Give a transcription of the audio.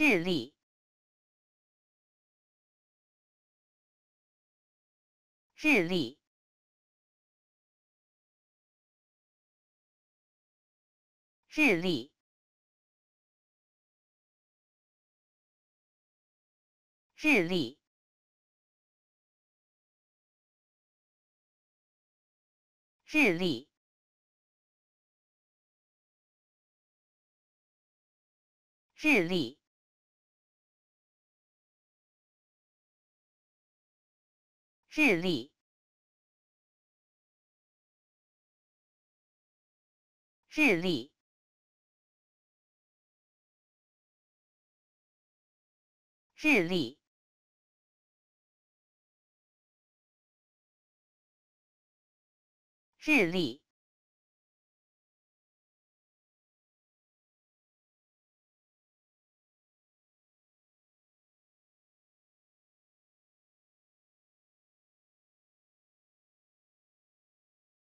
日历，日历，日历，日历，日历。日历。日历，日历，日历，日历。